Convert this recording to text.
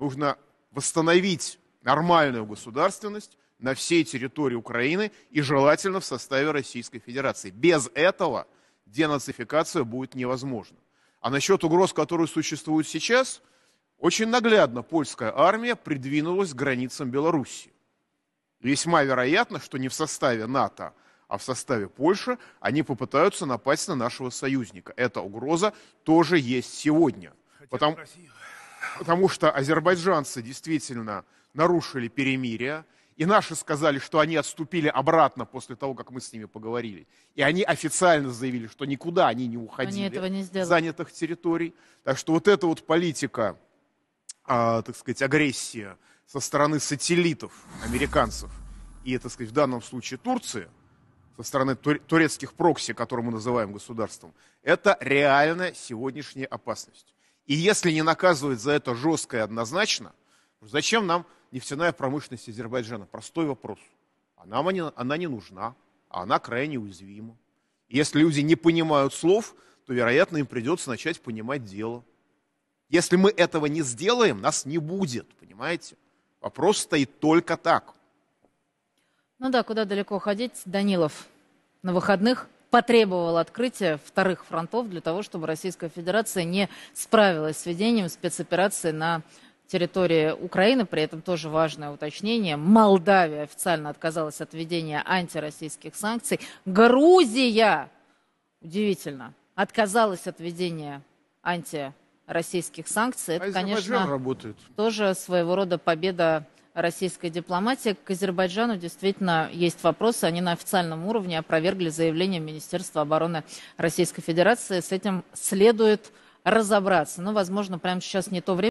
нужно восстановить нормальную государственность на всей территории Украины и желательно в составе Российской Федерации. Без этого денацификация будет невозможна. А насчет угроз, которые существуют сейчас, очень наглядно польская армия придвинулась к границам Беларуси. Весьма вероятно, что не в составе НАТО, а в составе Польши они попытаются напасть на нашего союзника. Эта угроза тоже есть сегодня. Хотя Потому... Красиво потому что азербайджанцы действительно нарушили перемирие, и наши сказали, что они отступили обратно после того, как мы с ними поговорили. И они официально заявили, что никуда они не уходили они этого не сделали. занятых территорий. Так что вот эта вот политика, а, так сказать, агрессия со стороны сателлитов американцев и, так сказать, в данном случае Турции, со стороны турецких прокси, которые мы называем государством, это реальная сегодняшняя опасность. И если не наказывать за это жестко и однозначно, зачем нам нефтяная промышленность Азербайджана? Простой вопрос. А она, она не нужна, а она крайне уязвима. И если люди не понимают слов, то, вероятно, им придется начать понимать дело. Если мы этого не сделаем, нас не будет, понимаете? Вопрос стоит только так. Ну да, куда далеко ходить, Данилов? На выходных – потребовал открытия вторых фронтов для того, чтобы Российская Федерация не справилась с ведением спецоперации на территории Украины. При этом тоже важное уточнение. Молдавия официально отказалась от введения антироссийских санкций. Грузия, удивительно, отказалась от введения антироссийских санкций. Это, а конечно, работает. тоже своего рода победа российской дипломатии. К Азербайджану действительно есть вопросы. Они на официальном уровне опровергли заявление Министерства обороны Российской Федерации. С этим следует разобраться. Но, ну, возможно, прямо сейчас не то время.